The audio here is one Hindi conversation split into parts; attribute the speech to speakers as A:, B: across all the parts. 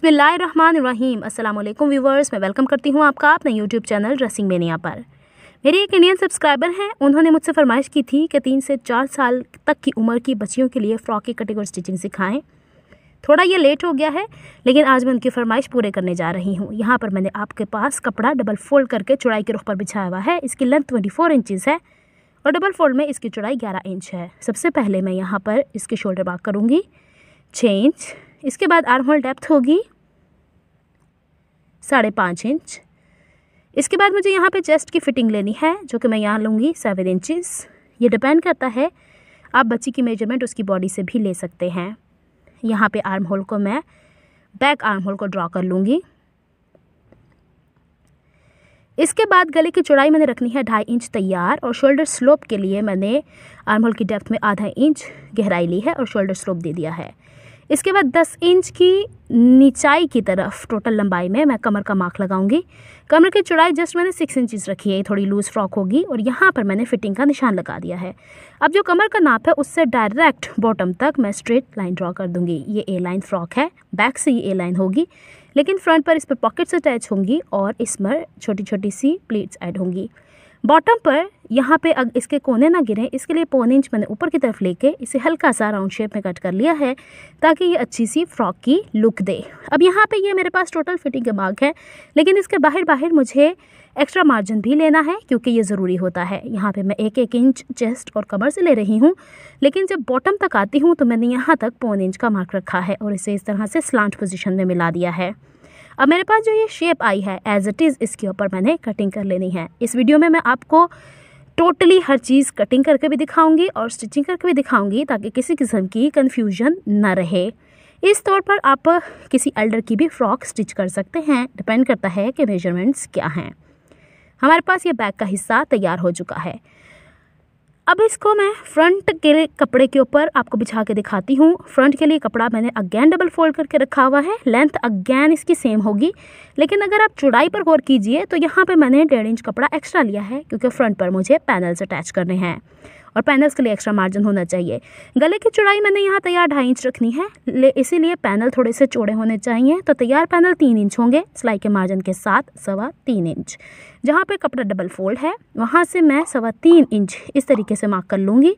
A: बिसमीम अस्सलाम वालेकुम व्यूवर्स मैं वेलकम करती हूँ आपका अपने यूट्यूब चैनल ड्रेसिंग मेनिया पर मेरे एक इंडियन सब्सक्राइबर हैं उन्होंने मुझसे फरमाइश की थी कि तीन से चार साल तक की उम्र की बच्चियों के लिए फ़्रॉक की कटिंग और स्टिचिंग सिखाएं थोड़ा ये लेट हो गया है लेकिन आज मैं उनकी फरमाइश पूरे करने जा रही हूँ यहाँ पर मैंने आपके पास कपड़ा डबल फोल्ड करके चौड़ाई के रुख पर बिछाया हुआ है इसकी लेंथ ट्वेंटी फोर इंचज़ है और डबल फोल्ड में इसकी चौड़ाई ग्यारह इंच है सबसे पहले मैं यहाँ पर इसकी शोल्डर बाग करूँगी छः इंच इसके बाद आर्म होल डेप्थ होगी साढ़े पाँच इंच इसके बाद मुझे यहाँ पे चेस्ट की फिटिंग लेनी है जो कि मैं यहाँ लूँगी सेवन इंचेस ये डिपेंड करता है आप बच्ची की मेजरमेंट उसकी बॉडी से भी ले सकते हैं यहाँ पे आर्म होल को मैं बैक आर्म होल को ड्रॉ कर लूँगी इसके बाद गले की चौड़ाई मैंने रखनी है ढाई इंच तैयार और शोल्डर स्लोप के लिए मैंने आर्म होल की डेप्थ में आधा इंच गहराई ली है और शोल्डर स्लोप दे दिया है इसके बाद दस इंच की निचाई की तरफ टोटल लंबाई में मैं कमर का मार्क लगाऊंगी कमर की चौड़ाई जस्ट मैंने सिक्स इंचज़ रखी है ये थोड़ी लूज़ फ्रॉक होगी और यहाँ पर मैंने फिटिंग का निशान लगा दिया है अब जो कमर का नाप है उससे डायरेक्ट बॉटम तक मैं स्ट्रेट लाइन ड्रॉ कर दूँगी ये ए लाइन फ्रॉक है बैक से ये ए लाइन होगी लेकिन फ्रंट पर इस पर पॉकेट्स अटैच होंगी और इसमें छोटी छोटी सी प्लेट्स ऐड होंगी बॉटम पर यहाँ पे अग इसके कोने ना गिरे इसके लिए पौन इंच मैंने ऊपर की तरफ लेके इसे हल्का सा राउंड शेप में कट कर लिया है ताकि ये अच्छी सी फ्रॉक की लुक दे अब यहाँ पे ये मेरे पास टोटल फिटिंग का मार्ग है लेकिन इसके बाहर बाहर मुझे एक्स्ट्रा मार्जिन भी लेना है क्योंकि ये ज़रूरी होता है यहाँ पे मैं एक एक इंच चेस्ट और कमर से ले रही हूँ लेकिन जब बॉटम तक आती हूँ तो मैंने यहाँ तक पौन इंच का मार्क रखा है और इसे इस तरह से स्लांट पोजिशन में मिला दिया है अब मेरे पास जो ये शेप आई है एज इट इज़ इसके ऊपर मैंने कटिंग कर लेनी है इस वीडियो में मैं आपको टोटली हर चीज़ कटिंग करके भी दिखाऊंगी और स्टिचिंग करके भी दिखाऊंगी ताकि किसी किस्म की कन्फ्यूजन ना रहे इस तौर पर आप किसी एल्डर की भी फ्रॉक स्टिच कर सकते हैं डिपेंड करता है कि मेजरमेंट्स क्या हैं हमारे पास ये बैग का हिस्सा तैयार हो चुका है अब इसको मैं फ्रंट के कपड़े के ऊपर आपको बिछा के दिखाती हूँ फ्रंट के लिए कपड़ा मैंने अगेन डबल फोल्ड करके रखा हुआ है लेंथ अगेन इसकी सेम होगी लेकिन अगर आप चुड़ाई पर गौर कीजिए तो यहाँ पे मैंने डेढ़ इंच कपड़ा एक्स्ट्रा लिया है क्योंकि फ्रंट पर मुझे पैनल्स अटैच करने हैं और पैनल्स के लिए एक्स्ट्रा मार्जिन होना चाहिए गले की चौड़ाई मैंने यहाँ तैयार ढाई इंच रखनी है इसीलिए पैनल थोड़े से चौड़े होने चाहिए तो तैयार पैनल तीन इंच होंगे सिलाई के मार्जिन के साथ सवा तीन इंच जहाँ पर कपड़ा डबल फोल्ड है वहाँ से मैं सवा तीन इंच इस तरीके से मार्क कर लूँगी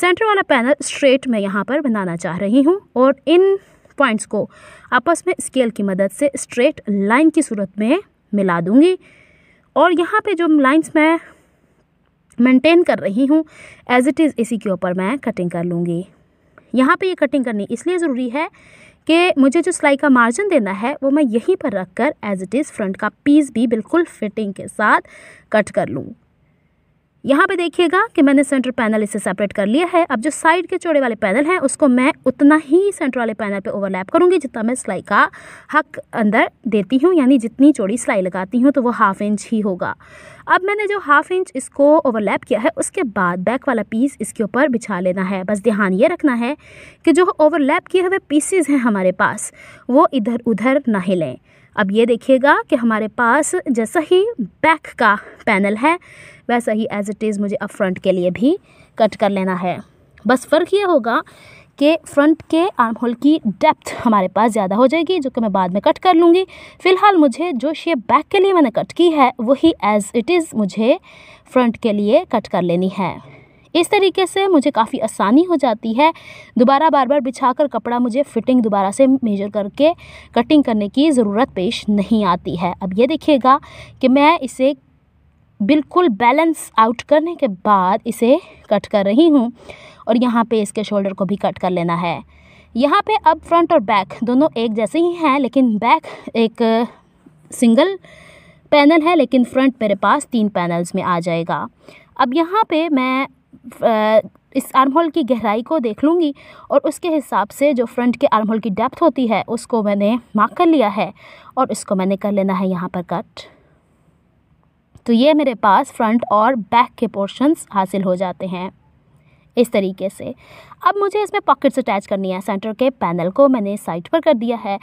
A: सेंटर वाला पैनल स्ट्रेट में यहाँ पर बनाना चाह रही हूँ और इन पॉइंट्स को आपस में स्केल की मदद से स्ट्रेट लाइन की सूरत में मिला दूँगी और यहाँ पे जो लाइंस मैं मेंटेन कर रही हूँ एज़ इट इज़ इसी के ऊपर मैं कटिंग कर लूँगी यहाँ पे ये कटिंग करनी इसलिए ज़रूरी है कि मुझे जो सिलाई का मार्जिन देना है वो मैं यहीं पर रख कर एज़ इट इज़ फ्रंट का पीस भी बिल्कुल फिटिंग के साथ कट कर लूँ यहाँ पे देखिएगा कि मैंने सेंटर पैनल इसे सेपरेट कर लिया है अब जो साइड के चौड़े वाले पैनल हैं उसको मैं उतना ही सेंटर वाले पैनल पे ओवरलैप करूँगी जितना मैं सिलाई का हक अंदर देती हूँ यानी जितनी चौड़ी सिलाई लगाती हूँ तो वो हाफ इंच ही होगा अब मैंने जो हाफ इंच इसको ओवरलैप किया है उसके बाद बैक वाला पीस इसके ऊपर बिछा लेना है बस ध्यान ये रखना है कि जो ओवरलैप किए हुए पीसेज हैं हमारे पास वो इधर उधर ना हिलें अब ये देखिएगा कि हमारे पास जैसा ही बैक का पैनल है वैसा ही एज इट इज़ मुझे अब फ्रंट के लिए भी कट कर लेना है बस फ़र्क ये होगा के फ्रंट के आर्म होल की डेप्थ हमारे पास ज़्यादा हो जाएगी जो कि मैं बाद में कट कर लूँगी फ़िलहाल मुझे जो शेप बैक के लिए मैंने कट की है वही एज़ इट इज़ मुझे फ्रंट के लिए कट कर लेनी है इस तरीके से मुझे काफ़ी आसानी हो जाती है दोबारा बार बार बिछा कर कपड़ा मुझे फ़िटिंग दोबारा से मेजर करके कटिंग करने की ज़रूरत पेश नहीं आती है अब ये देखिएगा कि मैं इसे बिल्कुल बैलेंस आउट करने के बाद इसे कट कर रही हूँ और यहाँ पे इसके शोल्डर को भी कट कर लेना है यहाँ पे अब फ्रंट और बैक दोनों एक जैसे ही हैं लेकिन बैक एक सिंगल uh, पैनल है लेकिन फ्रंट मेरे पास तीन पैनल्स में आ जाएगा अब यहाँ पे मैं uh, इस आर्म होल की गहराई को देख लूँगी और उसके हिसाब से जो फ्रंट के आर्म होल की डेप्थ होती है उसको मैंने मार्क कर लिया है और इसको मैंने कर लेना है यहाँ पर कट तो ये मेरे पास फ्रंट और बैक के पोर्शंस हासिल हो जाते हैं इस तरीके से अब मुझे इसमें पॉकेट्स अटैच करनी है सेंटर के पैनल को मैंने साइड पर कर दिया है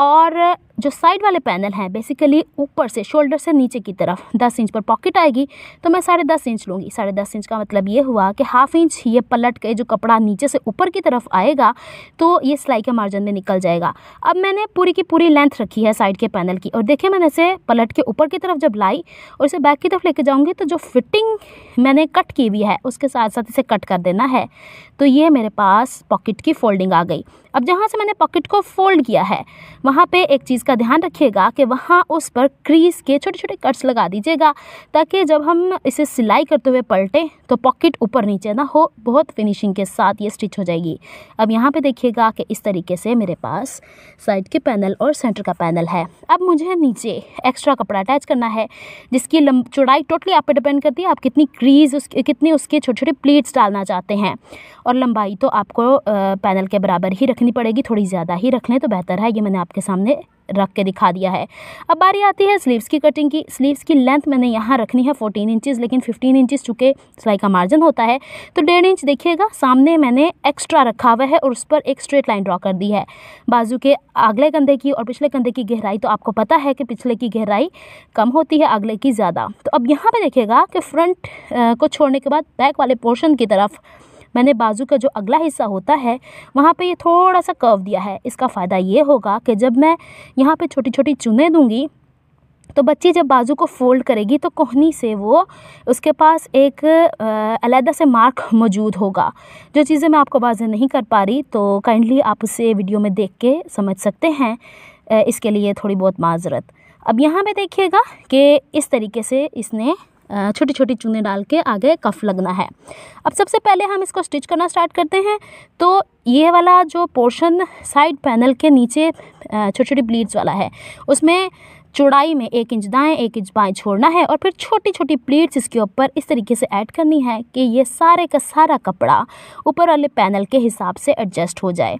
A: और जो साइड वाले पैनल हैं बेसिकली ऊपर से शोल्डर से नीचे की तरफ दस इंच पर पॉकेट आएगी तो मैं साढ़े दस इंच लूँगी साढ़े दस इंच का मतलब ये हुआ कि हाफ इंच ये पलट के जो कपड़ा नीचे से ऊपर की तरफ आएगा तो ये सिलाई के मार्जिन में निकल जाएगा अब मैंने पूरी की पूरी लेंथ रखी है साइड के पैनल की और देखिए मैंने इसे पलट के ऊपर की तरफ जब लाई और इसे बैक की तरफ लेके जाऊँगी तो जो फिटिंग मैंने कट की हुई है उसके साथ साथ इसे कट कर देना देना है तो ये मेरे पास पॉकेट की फोल्डिंग आ गई अब जहाँ से मैंने पॉकेट को फोल्ड किया है वहाँ पे एक चीज़ का ध्यान रखिएगा कि वहाँ उस पर क्रीज के छोटे छोटे कट्स लगा दीजिएगा ताकि जब हम इसे सिलाई करते हुए पलटें तो पॉकेट ऊपर नीचे ना हो बहुत फिनिशिंग के साथ ये स्टिच हो जाएगी अब यहाँ पे देखिएगा कि इस तरीके से मेरे पास साइड के पैनल और सेंटर का पैनल है अब मुझे नीचे एक्स्ट्रा कपड़ा अटैच करना है जिसकी चौड़ाई टोटली आप पर डिपेंड करती है आप कितनी क्रीज उस कितने उसके छोटे छोटे प्लेट्स डालना चाहते हैं और लंबाई तो आपको पैनल के बराबर ही रखनी रखनी पड़ेगी थोड़ी ज़्यादा ही रख लें तो बेहतर है ये मैंने आपके सामने रख के दिखा दिया है अब बारी आती है स्लीव्स की कटिंग की स्लीव्स की लेंथ मैंने यहाँ रखनी है 14 इंचेस लेकिन 15 इंचेस चूँकि सिलाई का मार्जिन होता है तो डेढ़ इंच देखिएगा सामने मैंने एक्स्ट्रा रखा हुआ है और उस पर एक स्ट्रेट लाइन ड्रॉ कर दी है बाजू के अगले कंधे की और पिछले कंधे की गहराई तो आपको पता है कि पिछले की गहराई कम होती है अगले की ज़्यादा तो अब यहाँ पर देखिएगा कि फ्रंट को छोड़ने के बाद बैक वाले पोर्शन की तरफ मैंने बाजू का जो अगला हिस्सा होता है वहाँ पे ये थोड़ा सा कर्व दिया है इसका फ़ायदा ये होगा कि जब मैं यहाँ पे छोटी छोटी चुने दूँगी तो बच्ची जब बाजू को फोल्ड करेगी तो कोहनी से वो उसके पास एक अलहदा से मार्क मौजूद होगा जो चीज़ें मैं आपको वाजें नहीं कर पा रही तो काइंडली आप उसे वीडियो में देख के समझ सकते हैं इसके लिए थोड़ी बहुत माजरत अब यहाँ पे देखिएगा कि इस तरीके से इसने छोटी छोटी चूने डाल के आगे कफ लगना है अब सबसे पहले हम इसको स्टिच करना स्टार्ट करते हैं तो ये वाला जो पोर्शन साइड पैनल के नीचे छोटी छोटी ब्लीड्स वाला है उसमें चौड़ाई में एक इंच दाएं एक इंच बाएं छोड़ना है और फिर छोटी छोटी प्लीट्स इसके ऊपर इस तरीके से ऐड करनी है कि ये सारे का सारा कपड़ा ऊपर वाले पैनल के हिसाब से एडजस्ट हो जाए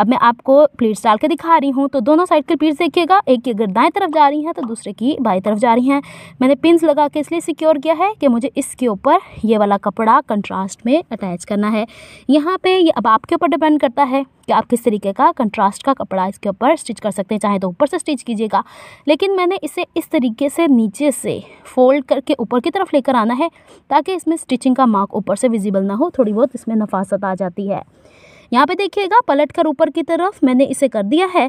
A: अब मैं आपको प्लीट्स डाल के दिखा रही हूँ तो दोनों साइड के प्लीट्स देखिएगा एक की अगर दाएं तरफ जा रही हैं तो दूसरे की बाई तरफ जा रही हैं मैंने पिंस लगा के इसलिए सिक्योर किया है कि मुझे इसके ऊपर ये वाला कपड़ा कंट्रास्ट में अटैच करना है यहाँ पर ये अब आपके ऊपर डिपेंड करता है कि आप किस तरीके का कंट्रास्ट का कपड़ा इसके ऊपर स्टिच कर सकते हैं चाहे तो ऊपर से स्टिच कीजिएगा लेकिन मैंने इसे इस तरीके से नीचे से फोल्ड करके ऊपर की तरफ लेकर आना है ताकि इसमें स्टिचिंग का मार्क ऊपर से विजिबल ना हो थोड़ी बहुत इसमें नफासत आ जाती है यहाँ पे देखिएगा पलट कर ऊपर की तरफ मैंने इसे कर दिया है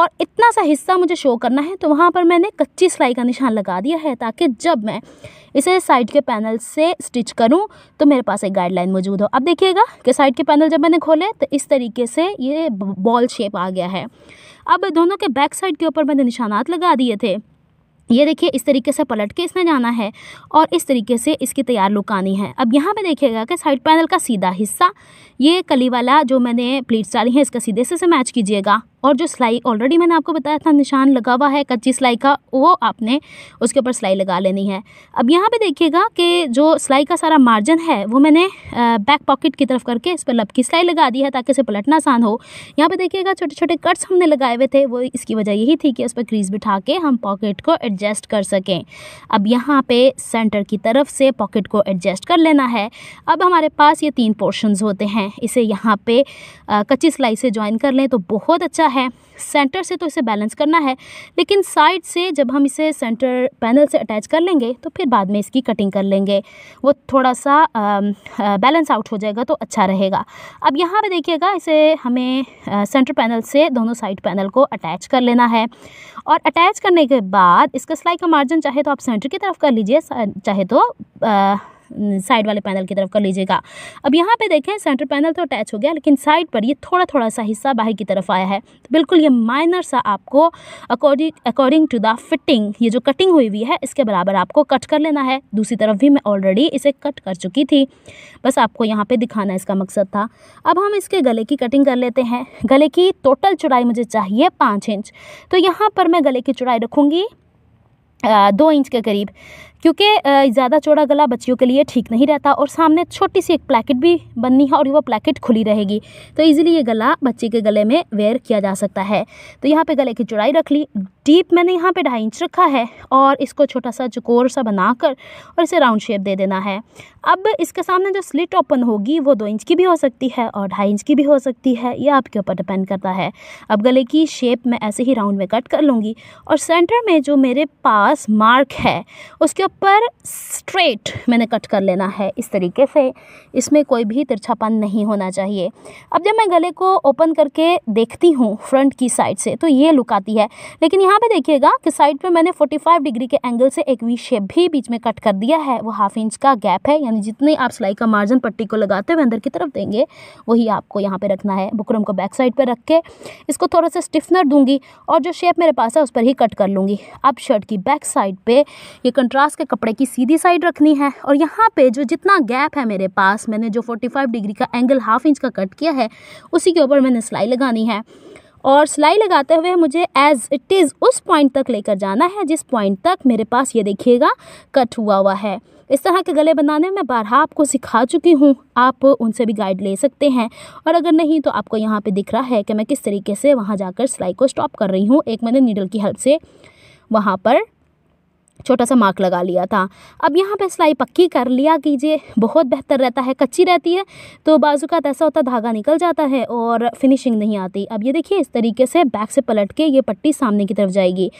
A: और इतना सा हिस्सा मुझे शो करना है तो वहाँ पर मैंने कच्ची सिलाई का निशान लगा दिया है ताकि जब मैं इसे साइड के पैनल से स्टिच करूँ तो मेरे पास एक गाइडलाइन मौजूद हो अब देखिएगा कि साइड के पैनल जब मैंने खोले तो इस तरीके से ये बॉल शेप आ गया है अब दोनों के बैक साइड के ऊपर मैंने निशानात लगा दिए थे ये देखिए इस तरीके से पलट के इसमें जाना है और इस तरीके से इसकी तैयार लुक आनी है अब यहाँ पे देखिएगा कि साइड पैनल का सीधा हिस्सा ये कली वाला जो मैंने प्लीट्स डाली हैं इसका सीधे से, से मैच कीजिएगा और जो सिलाई ऑलरेडी मैंने आपको बताया था निशान लगा हुआ है कच्ची सिलाई का वो आपने उसके ऊपर सिलाई लगा लेनी है अब यहाँ पे देखिएगा कि जो सिलाई का सारा मार्जिन है वो मैंने बैक पॉकेट की तरफ करके इस पर लब की सिलाई लगा दी है ताकि इसे पलटना आसान हो यहाँ पे देखिएगा छोटे छोटे कट्स हमने लगाए हुए थे वो इसकी वजह यही थी कि उस पर क्रीज बिठा के हम पॉकेट को एडजस्ट कर सकें अब यहाँ पर सेंटर की तरफ से पॉकेट को एडजस्ट कर लेना है अब हमारे पास ये तीन पोर्शन होते हैं इसे यहाँ पर कच्ची सिलाई से ज्वाइन कर लें तो बहुत अच्छा है सेंटर से तो इसे बैलेंस करना है लेकिन साइड से जब हम इसे सेंटर पैनल से अटैच कर लेंगे तो फिर बाद में इसकी कटिंग कर लेंगे वो थोड़ा सा बैलेंस आउट हो जाएगा तो अच्छा रहेगा अब यहाँ पे देखिएगा इसे हमें सेंटर पैनल से दोनों साइड पैनल को अटैच कर लेना है और अटैच करने के बाद इसका सिलाई का मार्जिन चाहे तो आप सेंटर की तरफ कर लीजिए चाहे तो साइड वाले पैनल की तरफ कर लीजिएगा अब यहाँ पे देखें सेंटर पैनल तो अटैच हो गया लेकिन साइड पर ये थोड़ा थोड़ा सा हिस्सा बाहर की तरफ आया है तो बिल्कुल ये माइनर सा आपको according according to the fitting ये जो कटिंग हुई हुई है इसके बराबर आपको कट कर लेना है दूसरी तरफ भी मैं ऑलरेडी इसे कट कर चुकी थी बस आपको यहाँ पर दिखाना इसका मकसद था अब हम इसके गले की कटिंग कर लेते हैं गले की टोटल चुड़ाई मुझे चाहिए पाँच इंच तो यहाँ पर मैं गले की चुड़ाई रखूँगी दो इंच के करीब क्योंकि ज़्यादा चौड़ा गला बच्चियों के लिए ठीक नहीं रहता और सामने छोटी सी एक प्लेकेट भी बननी है और वो प्लैकेट खुली रहेगी तो ईजिली ये गला बच्चे के गले में वेयर किया जा सकता है तो यहाँ पर गले की चौड़ाई रख ली डीप मैंने यहाँ पर ढाई इंच रखा है और इसको छोटा सा चकोर सा बनाकर और इसे राउंड शेप दे देना है अब इसके सामने जो स्लिट ओपन होगी वो दो इंच की भी हो सकती है और ढाई इंच की भी हो सकती है ये आपके ऊपर डिपेंड करता है अब गले की शेप मैं ऐसे ही राउंड में कट कर लूँगी और सेंटर में जो मेरे पास मार्क है उसके पर स्ट्रेट मैंने कट कर लेना है इस तरीके से इसमें कोई भी तिरछापन नहीं होना चाहिए अब जब मैं गले को ओपन करके देखती हूँ फ्रंट की साइड से तो ये लुक आती है लेकिन यहाँ पे देखिएगा कि साइड पे मैंने 45 डिग्री के एंगल से एक वी शेप भी बीच में कट कर दिया है वो हाफ इंच का गैप है यानी जितने आप सिलाई का मार्जिन पट्टी को लगाते हुए अंदर की तरफ देंगे वही आपको यहाँ पर रखना है बुकरम को बैक साइड पर रख के इसको थोड़ा सा स्टिफनर दूंगी और जो शेप मेरे पास है उस पर ही कट कर लूँगी अब शर्ट की बैक साइड पर ये कंट्रास्ट पे कपड़े की सीधी साइड रखनी है और यहाँ पे जो जितना गैप है मेरे पास मैंने जो 45 डिग्री का एंगल हाफ इंच का कट किया है उसी के ऊपर मैंने सिलाई लगानी है और सिलाई लगाते हुए मुझे एज़ इट इज़ उस पॉइंट तक लेकर जाना है जिस पॉइंट तक मेरे पास ये देखिएगा कट हुआ हुआ है इस तरह के गले बनाने में बारहा आपको सिखा चुकी हूँ आप उनसे भी गाइड ले सकते हैं और अगर नहीं तो आपको यहाँ पे दिख रहा है कि मैं किस तरीके से वहाँ जाकर सिलाई को स्टॉप कर रही हूँ एक मैंने नीडल की हेल्प से वहाँ पर छोटा सा मार्क लगा लिया था अब यहाँ पे सिलाई पक्की कर लिया कीजिए बहुत बेहतर रहता है कच्ची रहती है तो बाजू का ऐसा होता धागा निकल जाता है और फिनिशिंग नहीं आती अब ये देखिए इस तरीके से बैक से पलट के ये पट्टी सामने की तरफ जाएगी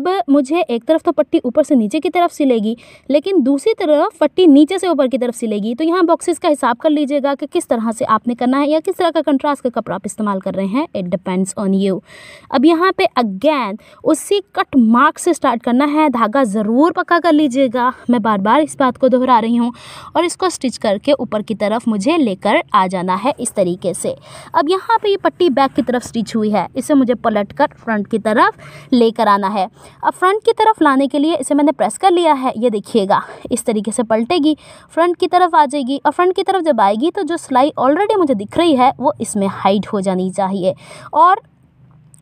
A: अब मुझे एक तरफ तो पट्टी ऊपर से नीचे की तरफ सिलेगी लेकिन दूसरी तरफ पट्टी नीचे से ऊपर की तरफ सिलेगी तो यहाँ बॉक्सेस का हिसाब कर लीजिएगा कि किस तरह से आपने करना है या किस तरह का कंट्रास्ट का कपड़ा आप इस्तेमाल कर रहे हैं इट डिपेंड्स ऑन यू अब यहाँ पे अगेन उसी कट मार्क से स्टार्ट करना है धागा ज़रूर ज़रूर पक्का कर लीजिएगा मैं बार बार इस बात को दोहरा रही हूँ और इसको स्टिच करके ऊपर की तरफ मुझे लेकर आ जाना है इस तरीके से अब यहाँ पे ये पट्टी बैक की तरफ स्टिच हुई है इसे मुझे पलट कर फ्रंट की तरफ लेकर आना है अब फ्रंट की तरफ लाने के लिए इसे मैंने प्रेस कर लिया है ये देखिएगा इस तरीके से पलटेगी फ्रंट की तरफ आ जाएगी और फ्रंट की तरफ जब आएगी तो जो सिलाई ऑलरेडी मुझे दिख रही है वो इसमें हाइड हो जानी चाहिए और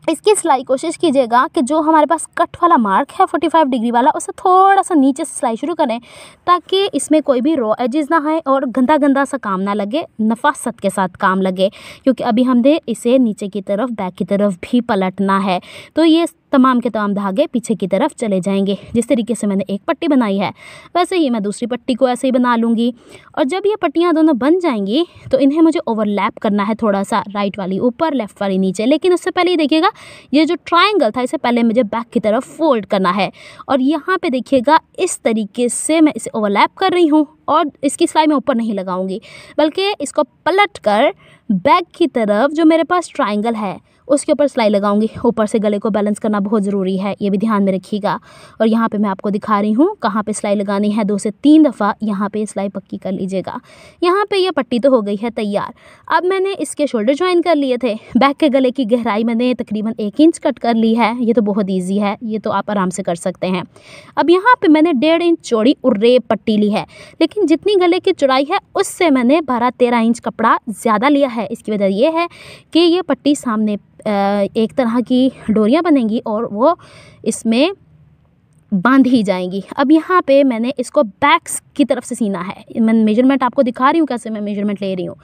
A: इसकी सिलाई कोशिश कीजिएगा कि जो हमारे पास कट वाला मार्क है 45 डिग्री वाला उसे थोड़ा सा नीचे से सिलाई शुरू करें ताकि इसमें कोई भी रॉ एजेस ना आए और गंदा गंदा सा काम ना लगे नफासत के साथ काम लगे क्योंकि अभी हमने इसे नीचे की तरफ बैक की तरफ भी पलटना है तो ये तमाम के तमाम धागे पीछे की तरफ चले जाएंगे जिस तरीके से मैंने एक पट्टी बनाई है वैसे ही मैं दूसरी पट्टी को ऐसे ही बना लूँगी और जब ये पट्टियाँ दोनों बन जाएंगी तो इन्हें मुझे ओवरलैप करना है थोड़ा सा राइट वाली ऊपर लेफ़्ट वाली नीचे लेकिन उससे पहले देखिएगा ये जो ट्राइंगल था इसे पहले मुझे बैक की तरफ फोल्ड करना है और यहाँ पर देखिएगा इस तरीके से मैं इसे ओवरलैप कर रही हूँ और इसकी सिलाई मैं ऊपर नहीं लगाऊंगी बल्कि इसको पलट कर बैक की तरफ जो मेरे पास ट्राइंगल है उसके ऊपर सिलाई लगाऊंगी ऊपर से गले को बैलेंस करना बहुत ज़रूरी है ये भी ध्यान में रखिएगा और यहाँ पे मैं आपको दिखा रही हूँ कहाँ पे सिलाई लगानी है दो से तीन दफ़ा यहाँ पे सिलाई पक्की कर लीजिएगा यहाँ पे ये यह पट्टी तो हो गई है तैयार अब मैंने इसके शोल्डर ज्वाइन कर लिए थे बैक के गले की गहराई मैंने तकरीबन एक इंच कट कर ली है ये तो बहुत ईजी है ये तो आप आराम से कर सकते हैं अब यहाँ पर मैंने डेढ़ इंच चौड़ी उर्रेब पट्टी ली है लेकिन जितनी गले की चौड़ाई है उससे मैंने बारह तेरह इंच कपड़ा ज़्यादा लिया है इसकी वजह यह है कि ये पट्टी सामने एक तरह की डोरियाँ बनेंगी और वो इसमें बांध ही जाएंगी अब यहाँ पे मैंने इसको बैक्स की तरफ से सीना है मैं मेजरमेंट आपको दिखा रही हूँ कैसे मैं मेजरमेंट ले रही हूँ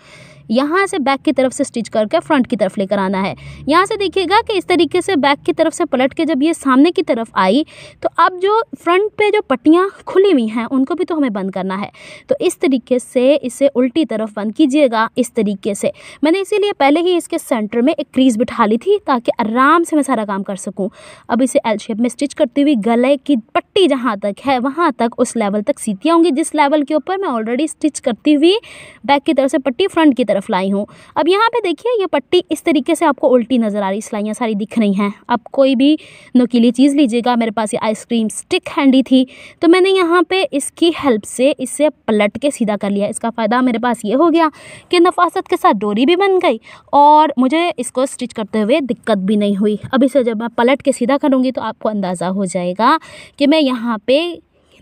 A: यहाँ से बैक की तरफ से स्टिच करके फ्रंट की तरफ लेकर आना है यहाँ से देखिएगा कि इस तरीके से बैक की तरफ से पलट के जब ये सामने की तरफ आई तो अब जो फ्रंट पे जो पट्टियाँ खुली हुई हैं उनको भी तो हमें बंद करना है तो इस तरीके से इसे उल्टी तरफ बंद कीजिएगा इस तरीके से मैंने इसीलिए पहले ही इसके सेंटर में एक क्रीज बिठा ली थी ताकि आराम से मैं सारा काम कर सकूँ अब इसे एल शेप में स्टिच करती हुई गले की पट्टी जहाँ तक है वहाँ तक उस लेवल तक सीतियाँ होंगी जिस लेवल के ऊपर मैं ऑलरेडी स्टिच करती हुई बैक की तरफ से पट्टी फ्रंट की तरफ तरफ लाई हूँ अब यहाँ पे देखिए ये पट्टी इस तरीके से आपको उल्टी नज़र आ रही सिलाइयाँ सारी दिख रही हैं आप कोई भी नकीली चीज़ लीजिएगा मेरे पास ये आइसक्रीम स्टिक हैंडी थी तो मैंने यहाँ पर इसकी हेल्प से इसे पलट के सीधा कर लिया इसका फ़ायदा मेरे पास ये हो गया कि नफासत के साथ डोरी भी बन गई और मुझे इसको स्टिच करते हुए दिक्कत भी नहीं हुई अब इसे जब मैं पलट के सीधा करूँगी तो आपको अंदाज़ा हो जाएगा कि मैं यहाँ पे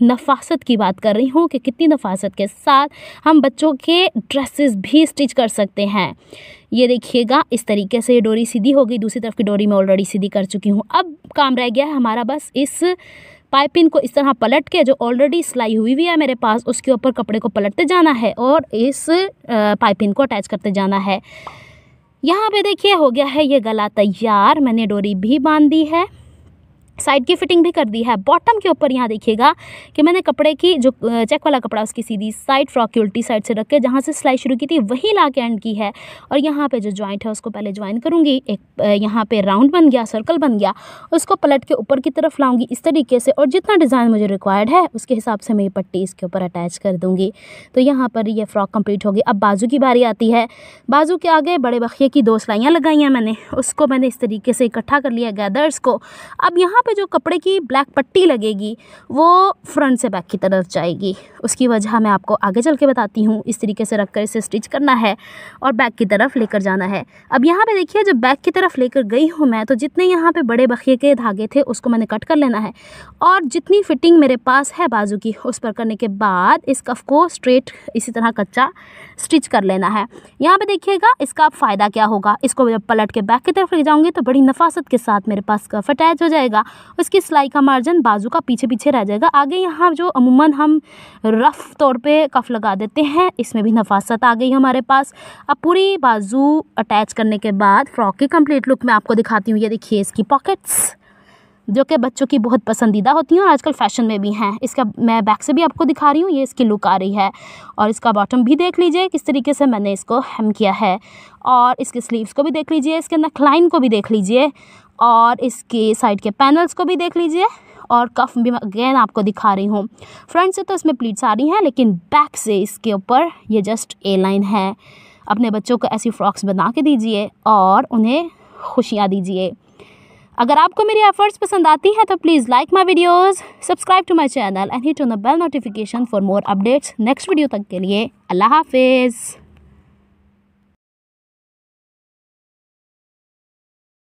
A: नफासत की बात कर रही हूँ कि कितनी नफासत के साथ हम बच्चों के ड्रेसेस भी स्टिच कर सकते हैं ये देखिएगा इस तरीके से ये डोरी सीधी हो गई दूसरी तरफ की डोरी मैं ऑलरेडी सीधी कर चुकी हूँ अब काम रह गया है हमारा बस इस पाइपिन को इस तरह पलट के जो ऑलरेडी सिलाई हुई हुई है मेरे पास उसके ऊपर कपड़े को पलटते जाना है और इस पाइपिन को अटैच करते जाना है यहाँ पे देखिए हो गया है ये गला तैयार मैंने डोरी भी बांध दी है साइड की फिटिंग भी कर दी है बॉटम के ऊपर यहाँ देखिएगा कि मैंने कपड़े की जो चेक वाला कपड़ा उसकी सीधी साइड फ्रॉक की उल्टी साइड से रख के जहाँ से सिलाई शुरू की थी वहीं ला के एंड की है और यहाँ पे जो जॉइंट है उसको पहले ज्वाइन करूँगी एक यहाँ पे राउंड बन गया सर्कल बन गया उसको पलट के ऊपर की तरफ लाऊंगी इस तरीके से और जितना डिज़ाइन मुझे रिक्वायर्ड है उसके हिसाब से मैं ये पट्टी इसके ऊपर अटैच कर दूँगी तो यहाँ पर यह फ्रॉक कम्प्लीट होगी अब बाजू की बारी आती है बाजू के आगे बड़े बखिए की दो सिलाइयाँ लगाई हैं मैंने उसको मैंने इस तरीके से इकट्ठा कर लिया गैदर्स को अब यहाँ पे जो कपड़े की ब्लैक पट्टी लगेगी वो फ्रंट से बैक की तरफ जाएगी उसकी वजह मैं आपको आगे चल के बताती हूँ इस तरीके से रख कर इसे स्टिच करना है और बैक की तरफ लेकर जाना है अब यहाँ पे देखिए जब बैक की तरफ लेकर गई हूँ मैं तो जितने यहाँ पे बड़े बखिए के धागे थे उसको मैंने कट कर लेना है और जितनी फिटिंग मेरे पास है बाजू की उस पर करने के बाद इस कफ को स्ट्रेट इसी तरह कच्चा स्टिच कर लेना है यहाँ पे देखिएगा इसका फ़ायदा क्या होगा इसको जब पलट के बैक की तरफ ले जाऊँगी तो बड़ी नफासत के साथ मेरे पास कफ अटैच हो जाएगा उसकी सिलाई का मार्जिन बाजू का पीछे पीछे रह जाएगा आगे यहाँ जो अमूमन हम रफ़ तौर पर कफ लगा देते हैं इसमें भी नफासत आ गई हमारे पास अब पूरी बाजू अटैच करने के बाद फ्रॉक की कम्प्लीट लुक मैं आपको दिखाती हूँ ये देखिए इसकी पॉकेट्स जो कि बच्चों की बहुत पसंदीदा होती हैं और आजकल फ़ैशन में भी हैं इसका मैं बैक से भी आपको दिखा रही हूँ ये इसकी लुक आ रही है और इसका बॉटम भी देख लीजिए किस तरीके से मैंने इसको हेम किया है और इसके स्लीव्स को भी देख लीजिए इसके नक लाइन को भी देख लीजिए और इसके साइड के पैनल्स को भी देख लीजिए और कफ भी अगेन आपको दिखा रही हूँ फ्रंट से तो इसमें प्लीट्स आ रही हैं लेकिन बैक से इसके ऊपर ये जस्ट ए लाइन है अपने बच्चों को ऐसी फ्रॉक्स बना के दीजिए और उन्हें खुशियाँ दीजिए अगर आपको मेरी एफर्ट्स पसंद आती हैं तो please like my videos subscribe to my channel and hit on the bell notification for more updates next video तक के लिए अल्लाह हाफिज़